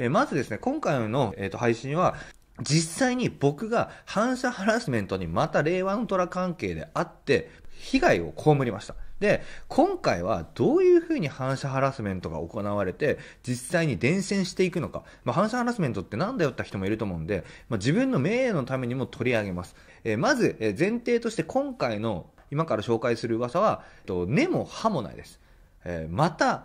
えー、まずですね、今回の、えーと、配信は、実際に僕が反射ハラスメントにまた令和の虎関係であって、被害を被りました。で、今回はどういうふうに反射ハラスメントが行われて、実際に伝染していくのか。まあ、反射ハラスメントってなんだよって人もいると思うんで、まあ、自分の名誉のためにも取り上げます。えー、まず、え前提として今回の今から紹介する噂は、えっと、根も葉もないです。えー、また、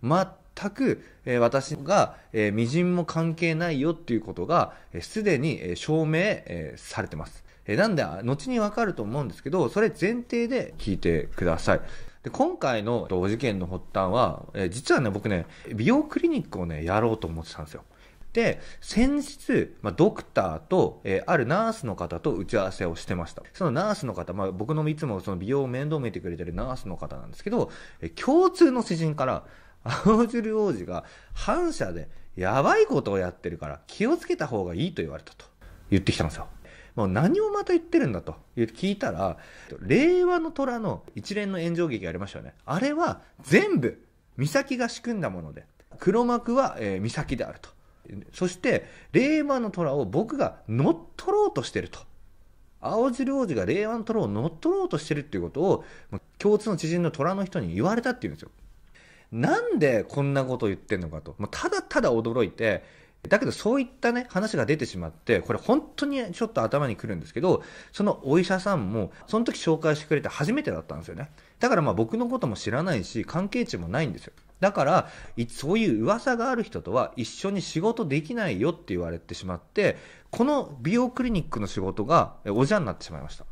ま全く、え私が、え微塵も関係ないよっていうことが、す、で、に、え証明、えされてます。えなんで、後にわかると思うんですけど、それ前提で聞いてください。で今回の事件の発端は、え実はね、僕ね、美容クリニックをね、やろうと思ってたんですよ。で、先日、まあ、ドクターと、えー、あるナースの方と打ち合わせをしてました。そのナースの方、まあ、僕のいつもその美容を面倒見てくれてるナースの方なんですけど、えー、共通の詩人から、青汁王子が反社でやばいことをやってるから気をつけた方がいいと言われたと言ってきたんですよ。もう何をまた言ってるんだと聞いたら、令和の虎の一連の炎上劇ありましたよね。あれは全部、美咲が仕組んだもので、黒幕は、えー、美咲であると。そして、令和の虎を僕が乗っ取ろうとしてると。青汁王子が令和の虎を乗っ取ろうとしてるっていうことを、共通の知人の虎の人に言われたっていうんですよ。なんでこんなこと言ってんのかと、まただただ驚いて、だけどそういったね、話が出てしまって、これ本当にちょっと頭にくるんですけど、そのお医者さんも、その時紹介してくれて初めてだったんですよね。だからまあ僕のことも知らないし、関係値もないんですよ。だから、そういう噂がある人とは一緒に仕事できないよって言われてしまって、この美容クリニックの仕事がおじゃになってしまいました。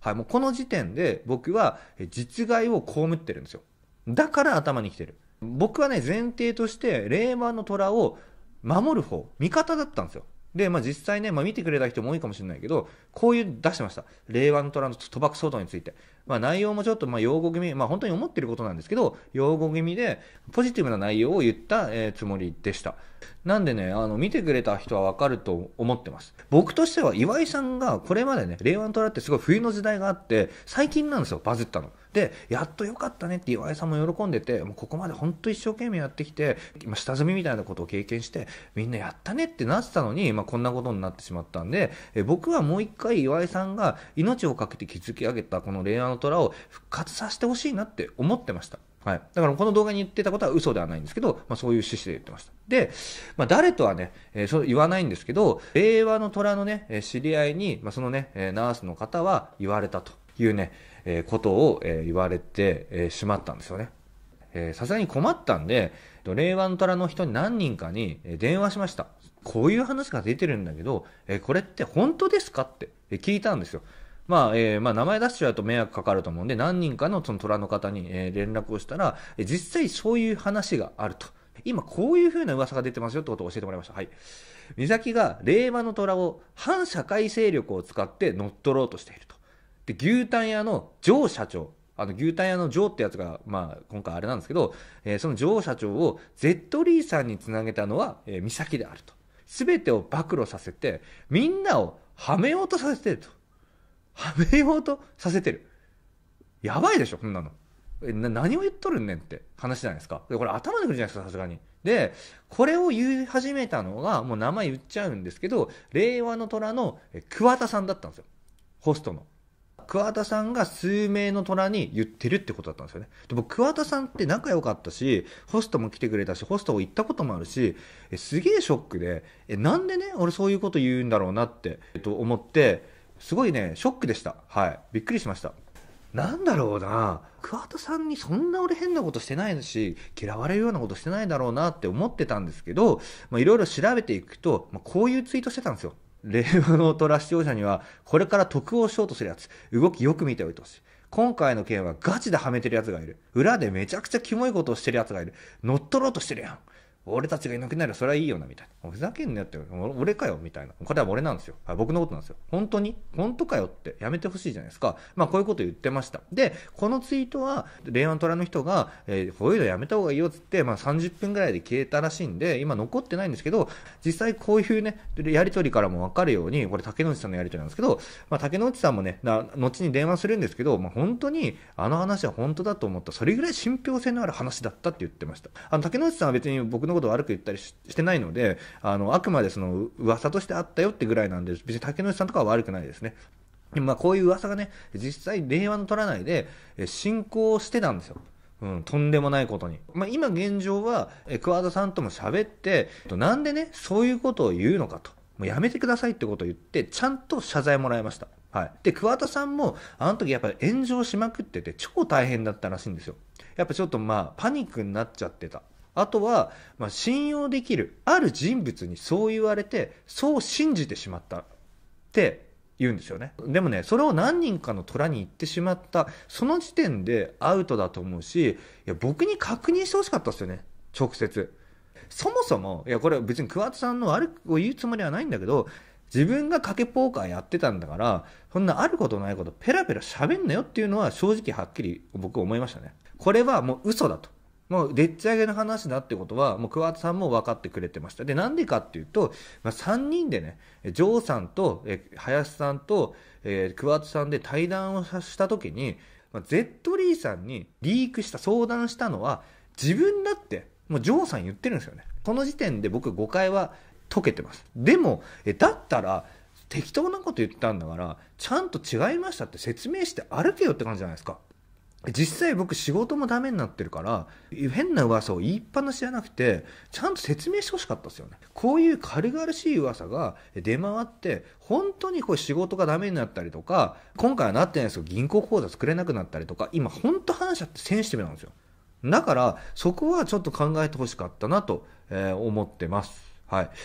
はい、もうこの時点で僕は実害を被ってるんですよ。だから頭に来てる。僕はね、前提として、令和の虎を守る方、味方だったんですよ。で、まあ実際ね、まあ見てくれた人も多いかもしれないけど、こういう出してました。令和の虎の賭博騒動について。まあ内容もちょっと、まあ用語気味、まあ本当に思ってることなんですけど、用語気味で、ポジティブな内容を言った、えー、つもりでした。なんでね、あの、見てくれた人はわかると思ってます。僕としては岩井さんがこれまでね、令和の虎ってすごい冬の時代があって、最近なんですよ、バズったの。でやっとよかったねって岩井さんも喜んでてもうここまで本当一生懸命やってきて今下積みみたいなことを経験してみんなやったねってなってたのに、まあ、こんなことになってしまったんでえ僕はもう一回岩井さんが命を懸けて築き上げたこの恋愛の虎を復活させてほしいなって思ってました。はい。だからこの動画に言ってたことは嘘ではないんですけど、まあそういう趣旨で言ってました。で、まあ誰とはね、えー、そう言わないんですけど、令和の虎のね、知り合いに、まあそのね、ナースの方は言われたというね、えことを、え言われて、えしまったんですよね。さすがに困ったんで、令和の虎の人に何人かに電話しました。こういう話が出てるんだけど、えこれって本当ですかって聞いたんですよ。まあ、えー、まあ、名前出しちゃうと迷惑かかると思うんで、何人かのその虎の方に、え連絡をしたら、え実際そういう話があると。今こういう風な噂が出てますよってことを教えてもらいました。はい。美咲が令和の虎を反社会勢力を使って乗っ取ろうとしていると。で、牛タン屋の上社長、あの、牛タン屋のジョーってやつが、まあ、今回あれなんですけど、えー、そのジョー社長をゼットリーさんにつなげたのは、えー、美咲であると。すべてを暴露させて、みんなをはめようとさせてると。はめようとさせてる。やばいでしょ、こんなの。えな何を言っとるんねんって話じゃないですか。で、これ頭でくるじゃないですか、さすがに。で、これを言い始めたのが、もう名前言っちゃうんですけど、令和の虎の桑田さんだったんですよ。ホストの。桑田さんが数名の虎に言ってるってことだったんですよね。で僕、桑田さんって仲良かったし、ホストも来てくれたし、ホストも行ったこともあるし、えすげえショックでえ、なんでね、俺そういうこと言うんだろうなって、えっと、思って、すごいね、ショックでした。はい。びっくりしました。なんだろうな、桑田さんにそんな俺変なことしてないし、嫌われるようなことしてないだろうなって思ってたんですけど、いろいろ調べていくと、まあ、こういうツイートしてたんですよ。令和の虎視聴者には、これから得をしようとするやつ、動きよく見ておいてほしい。今回の件はガチではめてるやつがいる。裏でめちゃくちゃキモいことをしてるやつがいる。乗っ取ろうとしてるやん。俺たちがいなくなるそれはいいよな、みたいな。ふざけんなよって、俺かよ、みたいな。これは俺なんですよ。僕のことなんですよ。本当に本当かよってやめてほしいじゃないですか。まあ、こういうこと言ってました。で、このツイートは、令和の虎の人が、えー、こういうのやめた方がいいよっつって、まあ、30分ぐらいで消えたらしいんで、今残ってないんですけど、実際こういうね、やりとりからもわかるように、これ竹野内さんのやりとりなんですけど、まあ、竹野内さんもね、後に電話するんですけど、まあ、本当に、あの話は本当だと思った。それぐらい信憑性のある話だったって言ってました。あの、竹内さんは別に僕のことを悪く言ったりしてないので、あの、あくまでその噂としてあったよってぐらいなんで、別に竹野内さんとかは悪くないですね。でまあこういう噂がね、実際令和の取らないで進行してたんですよ。うん、とんでもないことに。まあ、今現状は、え桑田さんとも喋って、なんでね、そういうことを言うのかと。もうやめてくださいってことを言って、ちゃんと謝罪もらいました。はい。で、桑田さんも、あの時やっぱり炎上しまくってて、超大変だったらしいんですよ。やっぱちょっとまあ、パニックになっちゃってた。あとは、まあ、信用できるある人物にそう言われてそう信じてしまったって言うんですよねでもねそれを何人かの虎に行ってしまったその時点でアウトだと思うしいや僕に確認してほしかったですよね直接そもそもいやこれ別に桑田さんの悪くを言うつもりはないんだけど自分が賭けポーカーやってたんだからそんなあることないことペラペラ喋んなよっていうのは正直はっきり僕思いましたねこれはもう嘘だともうでっち上げの話だってことは、もう桑田さんも分かってくれてました。で、なんでかっていうと、まあ、3人でね、ジョーさんと、え林さんと、えー、桑田さんで対談をした時に、まあ、Z リーさんにリークした、相談したのは、自分だって、もうジョーさん言ってるんですよね。この時点で僕誤解は解けてます。でも、えだったら、適当なこと言ったんだから、ちゃんと違いましたって説明して歩けよって感じじゃないですか。実際僕仕事もダメになってるから、変な噂を言いっぱなしじゃなくて、ちゃんと説明してほしかったですよね。こういう軽々しい噂が出回って、本当にこう仕事がダメになったりとか、今回はなってないですけど銀行口座作れなくなったりとか、今本当反社ってセンシティブなんですよ。だから、そこはちょっと考えてほしかったなと思ってます。はい。